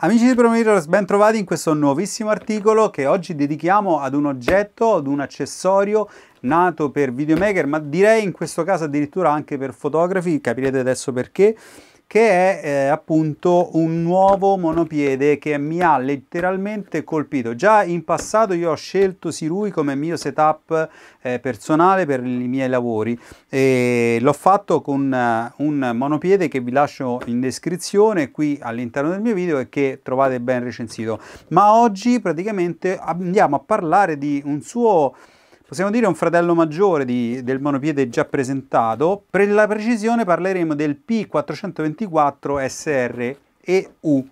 Amici di Prometers, ben trovati in questo nuovissimo articolo che oggi dedichiamo ad un oggetto, ad un accessorio nato per videomaker, ma direi in questo caso addirittura anche per fotografi, capirete adesso perché, che è eh, appunto un nuovo monopiede che mi ha letteralmente colpito. Già in passato io ho scelto Sirui come mio setup eh, personale per i miei lavori e l'ho fatto con uh, un monopiede che vi lascio in descrizione qui all'interno del mio video e che trovate ben recensito. Ma oggi praticamente andiamo a parlare di un suo possiamo dire un fratello maggiore di, del monopiede già presentato. Per la precisione parleremo del P424 sreu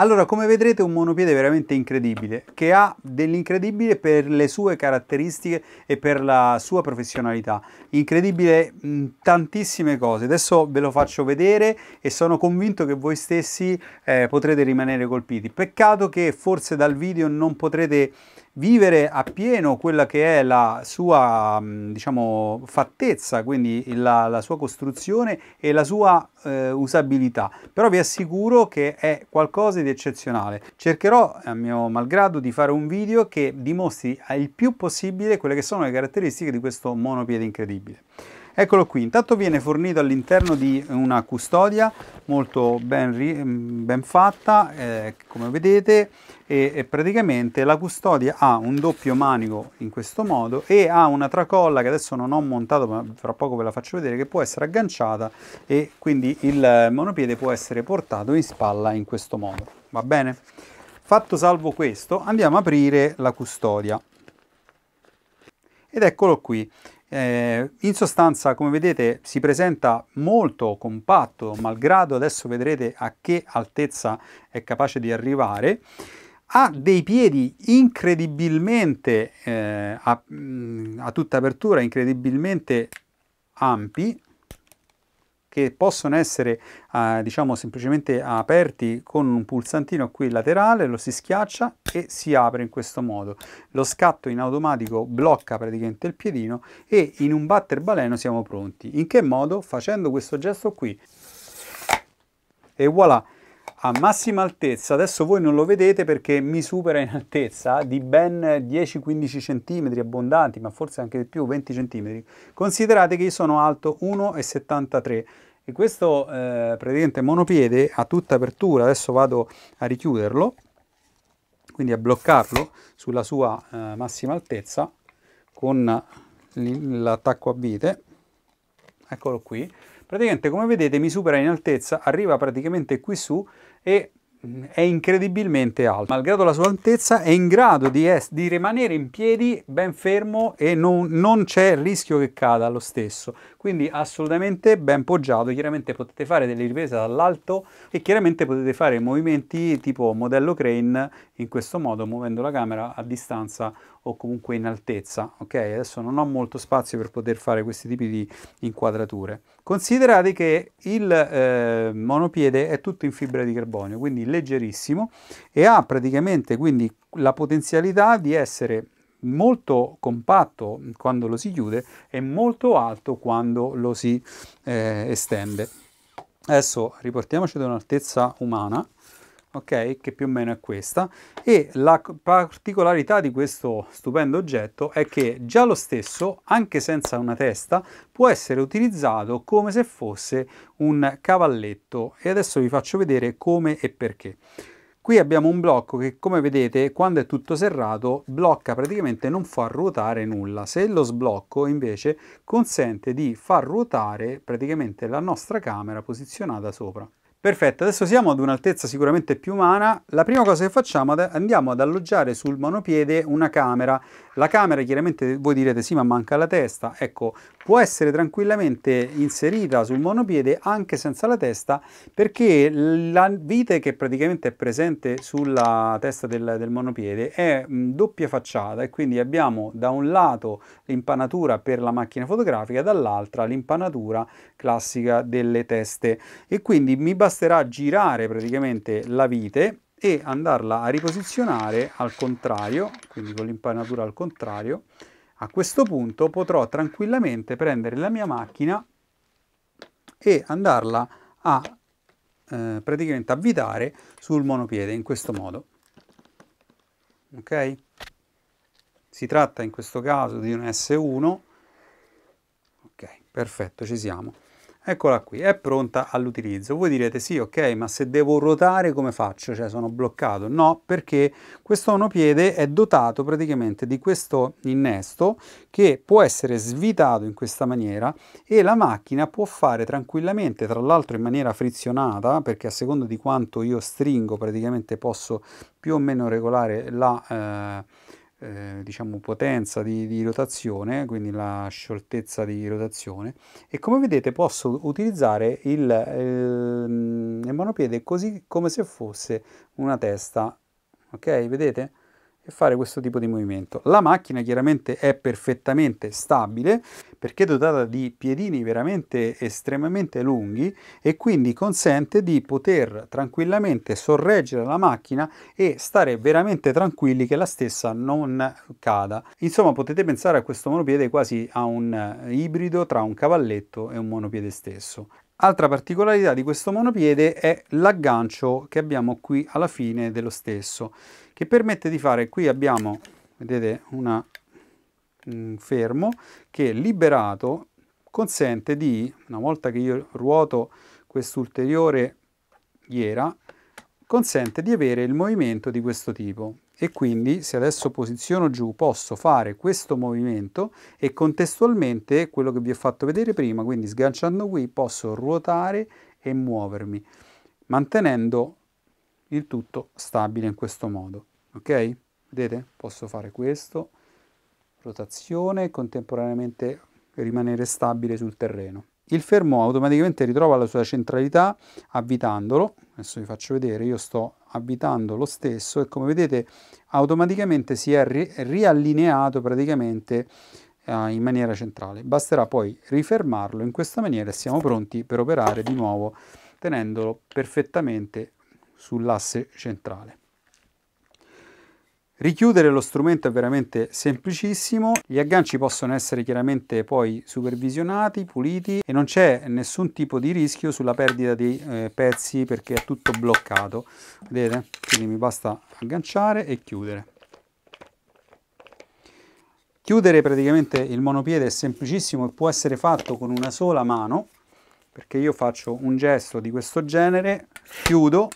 Allora, come vedrete, un monopiede veramente incredibile, che ha dell'incredibile per le sue caratteristiche e per la sua professionalità. Incredibile in tantissime cose. Adesso ve lo faccio vedere e sono convinto che voi stessi eh, potrete rimanere colpiti. Peccato che forse dal video non potrete vivere appieno quella che è la sua mm, diciamo, fattezza, quindi la, la sua costruzione e la sua eh, usabilità, però vi assicuro che è qualcosa di eccezionale. Cercherò, a mio malgrado, di fare un video che dimostri il più possibile quelle che sono le caratteristiche di questo monopiede incredibile. Eccolo qui, intanto viene fornito all'interno di una custodia molto ben, mm, ben fatta, eh, come vedete, e, e praticamente la custodia ha un doppio manico in questo modo e ha una tracolla che adesso non ho montato ma fra poco ve la faccio vedere che può essere agganciata e quindi il monopiede può essere portato in spalla in questo modo va bene fatto salvo questo andiamo a aprire la custodia ed eccolo qui eh, in sostanza, come vedete, si presenta molto compatto, malgrado adesso vedrete a che altezza è capace di arrivare ha dei piedi incredibilmente eh, a, mm, a tutta apertura, incredibilmente ampi, che possono essere eh, diciamo semplicemente aperti con un pulsantino qui laterale, lo si schiaccia e si apre in questo modo. Lo scatto in automatico blocca praticamente il piedino e in un batter baleno siamo pronti. In che modo? Facendo questo gesto qui. E voilà! a massima altezza, adesso voi non lo vedete perché mi supera in altezza di ben 10-15 cm abbondanti, ma forse anche di più, 20 cm. Considerate che io sono alto 1,73 e questo eh, praticamente monopiede a tutta apertura, adesso vado a richiuderlo, quindi a bloccarlo sulla sua eh, massima altezza con l'attacco a vite, eccolo qui, praticamente come vedete mi supera in altezza, arriva praticamente qui su e mm, è incredibilmente alto. Malgrado la sua altezza è in grado di, di rimanere in piedi ben fermo e non, non c'è rischio che cada lo stesso. Quindi assolutamente ben poggiato. Chiaramente potete fare delle riprese dall'alto e chiaramente potete fare movimenti tipo modello crane in questo modo muovendo la camera a distanza o comunque in altezza, ok? Adesso non ho molto spazio per poter fare questi tipi di inquadrature. Considerate che il eh, monopiede è tutto in fibra di carbonio, quindi leggerissimo e ha praticamente quindi la potenzialità di essere molto compatto quando lo si chiude e molto alto quando lo si eh, estende. Adesso riportiamoci ad un'altezza umana ok? Che più o meno è questa. E la particolarità di questo stupendo oggetto è che già lo stesso, anche senza una testa, può essere utilizzato come se fosse un cavalletto. E adesso vi faccio vedere come e perché. Qui abbiamo un blocco che come vedete quando è tutto serrato blocca praticamente non fa ruotare nulla. Se lo sblocco invece consente di far ruotare praticamente la nostra camera posizionata sopra. Perfetto, adesso siamo ad un'altezza sicuramente più umana. La prima cosa che facciamo è andiamo ad alloggiare sul monopiede una camera. La camera chiaramente voi direte sì ma manca la testa. Ecco, può essere tranquillamente inserita sul monopiede anche senza la testa perché la vite che praticamente è presente sulla testa del, del monopiede è doppia facciata e quindi abbiamo da un lato l'impanatura per la macchina fotografica, dall'altra l'impanatura classica delle teste e quindi mi basta basterà girare praticamente la vite e andarla a riposizionare al contrario, quindi con l'impanatura al contrario, a questo punto potrò tranquillamente prendere la mia macchina e andarla a eh, praticamente avvitare sul monopiede in questo modo. Ok? Si tratta in questo caso di un S1. Ok, perfetto, ci siamo. Eccola qui, è pronta all'utilizzo. Voi direte sì, ok, ma se devo ruotare come faccio? Cioè sono bloccato? No, perché questo monopiede è dotato praticamente di questo innesto che può essere svitato in questa maniera e la macchina può fare tranquillamente, tra l'altro in maniera frizionata, perché a seconda di quanto io stringo praticamente posso più o meno regolare la... Eh, eh, diciamo potenza di, di, rotazione, quindi la scioltezza di rotazione e come vedete posso utilizzare il, eh, il monopiede così come se fosse una testa, ok? Vedete? e fare questo tipo di movimento. La macchina chiaramente è perfettamente stabile perché è dotata di piedini veramente estremamente lunghi e quindi consente di poter tranquillamente sorreggere la macchina e stare veramente tranquilli che la stessa non cada. Insomma potete pensare a questo monopiede quasi a un ibrido tra un cavalletto e un monopiede stesso. Altra particolarità di questo monopiede è l'aggancio che abbiamo qui alla fine dello stesso che permette di fare, qui abbiamo, vedete, una, un fermo che liberato consente di, una volta che io ruoto quest'ulteriore ghiera, consente di avere il movimento di questo tipo e quindi se adesso posiziono giù posso fare questo movimento e contestualmente quello che vi ho fatto vedere prima, quindi sganciando qui posso ruotare e muovermi mantenendo il tutto stabile in questo modo ok vedete posso fare questo rotazione e contemporaneamente rimanere stabile sul terreno il fermo automaticamente ritrova la sua centralità avvitandolo adesso vi faccio vedere io sto avvitando lo stesso e come vedete automaticamente si è ri riallineato praticamente eh, in maniera centrale basterà poi rifermarlo in questa maniera e siamo pronti per operare di nuovo tenendolo perfettamente sull'asse centrale. Richiudere lo strumento è veramente semplicissimo, gli agganci possono essere chiaramente poi supervisionati, puliti e non c'è nessun tipo di rischio sulla perdita di eh, pezzi perché è tutto bloccato, vedete? Quindi mi basta agganciare e chiudere. Chiudere praticamente il monopiede è semplicissimo e può essere fatto con una sola mano perché io faccio un gesto di questo genere, chiudo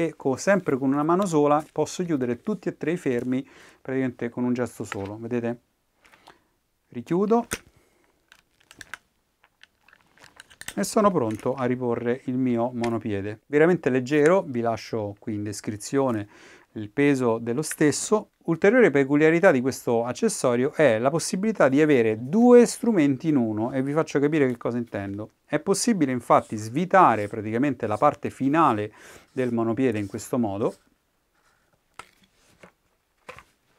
e con, sempre con una mano sola posso chiudere tutti e tre i fermi praticamente con un gesto solo, vedete? Richiudo e sono pronto a riporre il mio monopiede. Veramente leggero, vi lascio qui in descrizione il peso dello stesso. Ulteriore peculiarità di questo accessorio è la possibilità di avere due strumenti in uno e vi faccio capire che cosa intendo. È possibile infatti svitare praticamente la parte finale del monopiede in questo modo,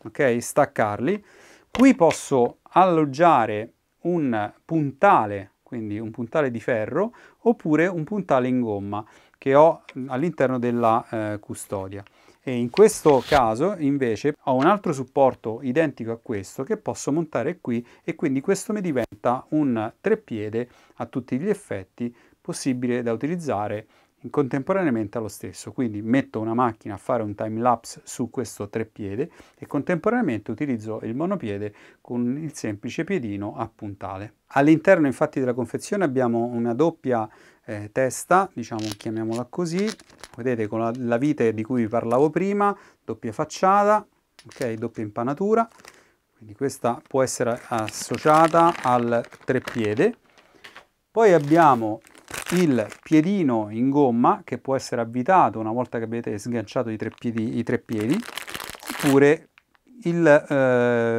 ok? Staccarli. Qui posso alloggiare un puntale, quindi un puntale di ferro, oppure un puntale in gomma che ho all'interno della eh, custodia. E in questo caso invece ho un altro supporto identico a questo che posso montare qui e quindi questo mi diventa un treppiede a tutti gli effetti possibile da utilizzare contemporaneamente allo stesso. Quindi metto una macchina a fare un time lapse su questo treppiede e contemporaneamente utilizzo il monopiede con il semplice piedino a puntale. All'interno infatti della confezione abbiamo una doppia eh, testa, diciamo chiamiamola così, vedete con la, la vite di cui vi parlavo prima, doppia facciata, ok, doppia impanatura, quindi questa può essere associata al treppiede. Poi abbiamo il piedino in gomma che può essere avvitato una volta che avete sganciato i tre piedi, i tre piedi oppure eh,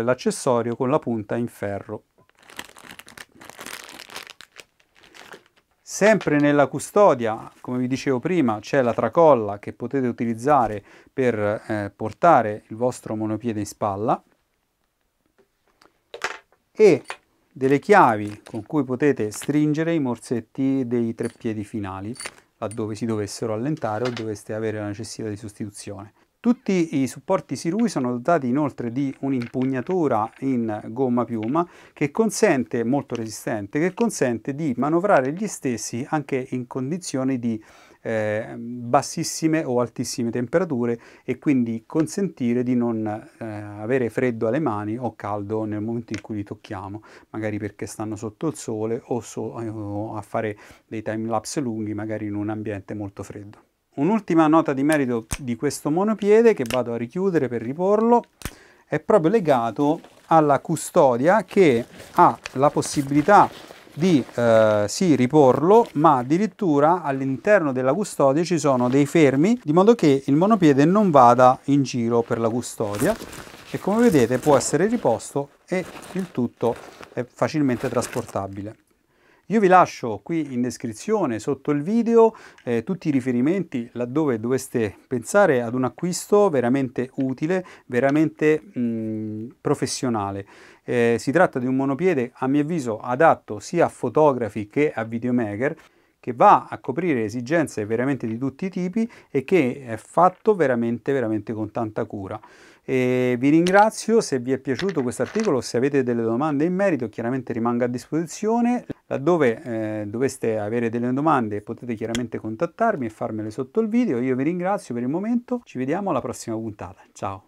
l'accessorio eh, con la punta in ferro. Sempre nella custodia, come vi dicevo prima, c'è la tracolla che potete utilizzare per eh, portare il vostro monopiede in spalla e delle chiavi con cui potete stringere i morsetti dei tre piedi finali laddove si dovessero allentare o doveste avere la necessità di sostituzione. Tutti i supporti Sirui sono dotati inoltre di un'impugnatura in gomma piuma che consente, molto resistente, che consente di manovrare gli stessi anche in condizioni di eh, bassissime o altissime temperature e quindi consentire di non eh, avere freddo alle mani o caldo nel momento in cui li tocchiamo, magari perché stanno sotto il sole o, so, eh, o a fare dei time lapse lunghi magari in un ambiente molto freddo. Un'ultima nota di merito di questo monopiede che vado a richiudere per riporlo è proprio legato alla custodia che ha la possibilità di eh, sì, riporlo, ma addirittura all'interno della custodia ci sono dei fermi di modo che il monopiede non vada in giro per la custodia e come vedete può essere riposto e il tutto è facilmente trasportabile. Io vi lascio qui in descrizione sotto il video eh, tutti i riferimenti laddove doveste pensare ad un acquisto veramente utile, veramente mh, professionale. Eh, si tratta di un monopiede a mio avviso adatto sia a fotografi che a videomaker che va a coprire esigenze veramente di tutti i tipi e che è fatto veramente veramente con tanta cura. E vi ringrazio se vi è piaciuto questo articolo, se avete delle domande in merito chiaramente rimango a disposizione. Laddove eh, doveste avere delle domande potete chiaramente contattarmi e farmele sotto il video. Io vi ringrazio per il momento, ci vediamo alla prossima puntata. Ciao!